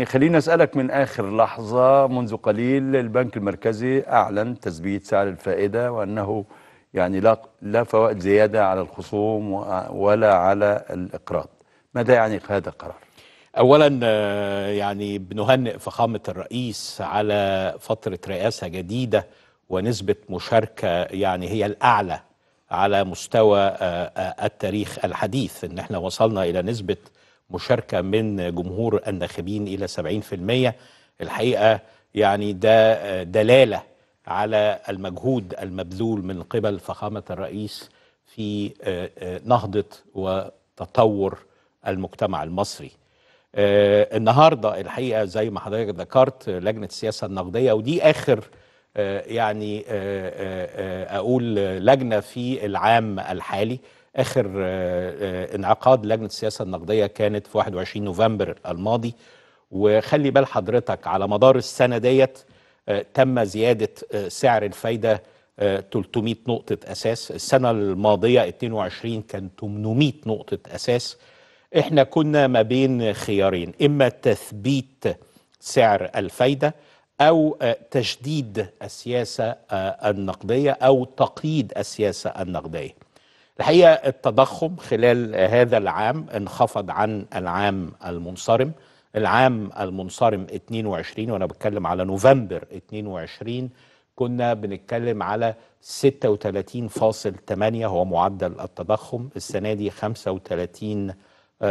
إيه، خلينا أسألك من آخر لحظة منذ قليل البنك المركزي أعلن تثبيت سعر الفائدة وأنه يعني لا لا فوائد زيادة على الخصوم ولا على الإقراض ماذا يعني هذا القرار؟ أولا آه، يعني بنهنئ فخامة الرئيس على فترة رئاسة جديدة ونسبة مشاركة يعني هي الأعلى على مستوى آه، آه، التاريخ الحديث إن احنا وصلنا إلى نسبة مشاركة من جمهور الناخبين إلى 70% الحقيقة يعني ده دلالة على المجهود المبذول من قبل فخامة الرئيس في آه، آه، نهضة وتطور المجتمع المصري آه، النهارده الحقيقه زي ما حضرتك ذكرت لجنه السياسه النقديه ودي اخر يعني اقول لجنه في العام الحالي اخر آه، آه، انعقاد لجنه السياسه النقديه كانت في 21 نوفمبر الماضي وخلي بال حضرتك على مدار السنه ديت آه، تم زياده سعر الفايده 300 نقطه اساس السنه الماضيه 22 كان 800 نقطه اساس احنا كنا ما بين خيارين اما تثبيت سعر الفايده او تشديد السياسه النقديه او تقييد السياسه النقديه الحقيقه التضخم خلال هذا العام انخفض عن العام المنصرم العام المنصرم 22 وانا بتكلم على نوفمبر 22 كنا بنتكلم على 36.8 هو معدل التضخم السنه دي 35.4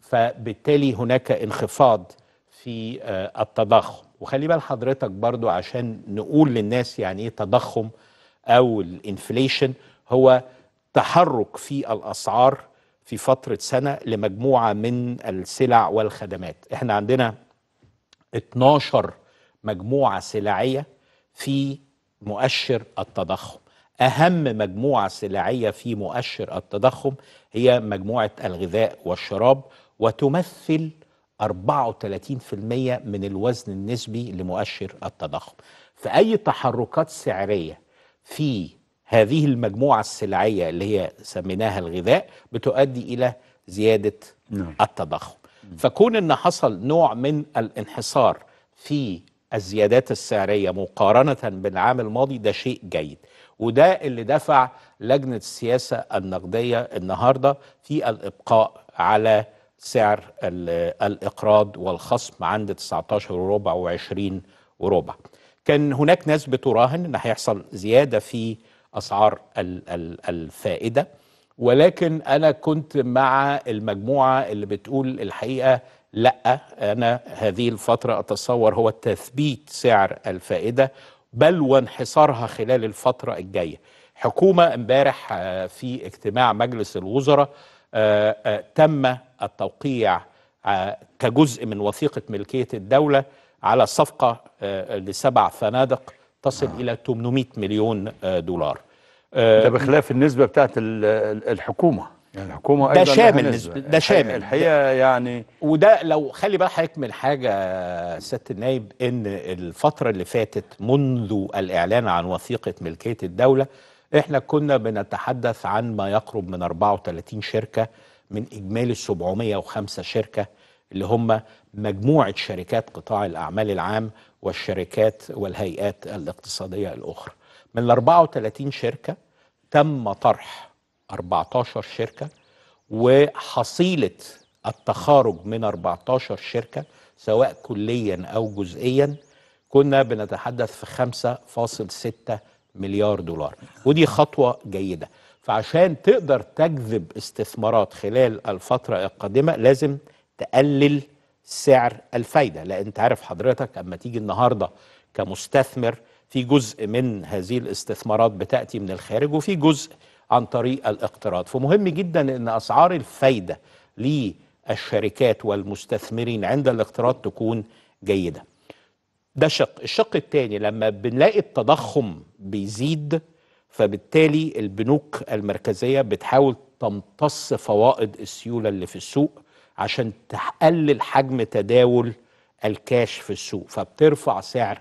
فبالتالي هناك انخفاض في آه، التضخم وخلي بال حضرتك برضو عشان نقول للناس يعني ايه تضخم او الانفليشن هو تحرك في الاسعار في فتره سنه لمجموعه من السلع والخدمات احنا عندنا 12 مجموعه سلعيه في مؤشر التضخم اهم مجموعه سلعيه في مؤشر التضخم هي مجموعه الغذاء والشراب وتمثل 34% من الوزن النسبي لمؤشر التضخم فاي تحركات سعريه في هذه المجموعة السلعية اللي هي سميناها الغذاء بتؤدي إلى زيادة نعم. التضخم فكون أن حصل نوع من الانحصار في الزيادات السعرية مقارنة بالعام الماضي ده شيء جيد وده اللي دفع لجنة السياسة النقدية النهاردة في الإبقاء على سعر الإقراض والخصم عند 19 وربع و20 وربع كان هناك ناس بتراهن ان هيحصل زياده في اسعار الفائده ولكن انا كنت مع المجموعه اللي بتقول الحقيقه لا انا هذه الفتره اتصور هو تثبيت سعر الفائده بل وانحصارها خلال الفتره الجايه حكومه امبارح آه، في اجتماع مجلس الوزراء آه، آه، تم التوقيع كجزء من وثيقه ملكيه الدوله على صفقة آه، لسبع فنادق تصل إلى 800 مليون آه، دولار آه، ده بخلاف النسبة بتاعت الحكومة يعني الحكومة أيضا ده شامل نسبة ده شامل الحقيقة يعني وده لو خلي بقى حضرتك من حاجة سيادة النايب إن الفترة اللي فاتت منذ الإعلان عن وثيقة ملكية الدولة إحنا كنا بنتحدث عن ما يقرب من 34 شركة من إجمالي 705 شركة اللي هم مجموعه شركات قطاع الاعمال العام والشركات والهيئات الاقتصاديه الاخرى. من ال 34 شركه تم طرح 14 شركه وحصيله التخارج من 14 شركه سواء كليا او جزئيا كنا بنتحدث في 5.6 مليار دولار ودي خطوه جيده فعشان تقدر تجذب استثمارات خلال الفتره القادمه لازم تقلل سعر الفايده لان تعرف عارف حضرتك اما تيجي النهارده كمستثمر في جزء من هذه الاستثمارات بتاتي من الخارج وفي جزء عن طريق الاقتراض فمهم جدا ان اسعار الفايده للشركات والمستثمرين عند الاقتراض تكون جيده ده شق الشق الثاني لما بنلاقي التضخم بيزيد فبالتالي البنوك المركزيه بتحاول تمتص فوائد السيوله اللي في السوق عشان تقلل حجم تداول الكاش في السوق فبترفع سعر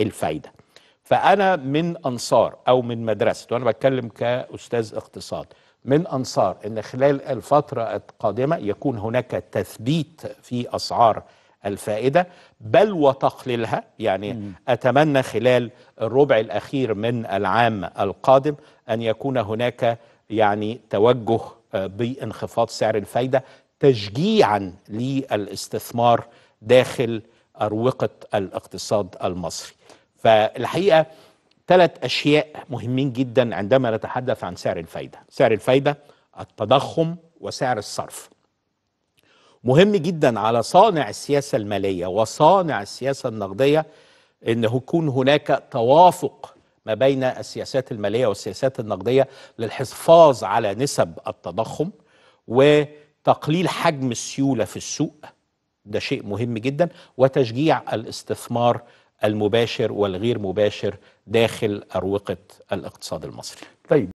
الفايدة فأنا من أنصار أو من مدرسة وأنا بتكلم كأستاذ اقتصاد من أنصار أن خلال الفترة القادمة يكون هناك تثبيت في أسعار الفائدة بل وتقليلها يعني م. أتمنى خلال الربع الأخير من العام القادم أن يكون هناك يعني توجه آه، بانخفاض سعر الفايدة تشجيعا للاستثمار داخل اروقه الاقتصاد المصري. فالحقيقه ثلاث اشياء مهمين جدا عندما نتحدث عن سعر الفايده، سعر الفايده التضخم وسعر الصرف. مهم جدا على صانع السياسه الماليه وصانع السياسه النقديه أنه يكون هناك توافق ما بين السياسات الماليه والسياسات النقديه للحفاظ على نسب التضخم و تقليل حجم السيوله في السوق ده شيء مهم جدا وتشجيع الاستثمار المباشر والغير مباشر داخل اروقه الاقتصاد المصري. طيب